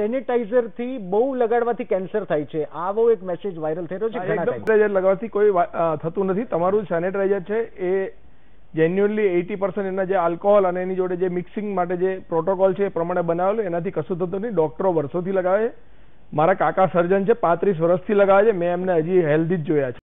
સેનિટાઈઝરથી બહુ લગાડવાથી કેન્સર થાય છે આવો એક મેસેજ વાયરલ થઈ રહ્યો છે સેનિટાઈઝર લગાવવાથી કોઈ થતું નથી તમારું સેનિટાઈઝર છે એ જેન્યુઅનલી એટી પર્સન્ટ એના જે આલ્કોહોલ અને એની જોડે જે મિક્સિંગ માટે જે પ્રોટોકોલ છે એ પ્રમાણે બનાવેલું એનાથી કશું થતું નહીં ડોક્ટરો વર્ષોથી લગાવે મારા કાકા સર્જન છે પાંત્રીસ વર્ષથી લગાવે છે મેં એમને હજી હેલ્ધી જ જોયા છે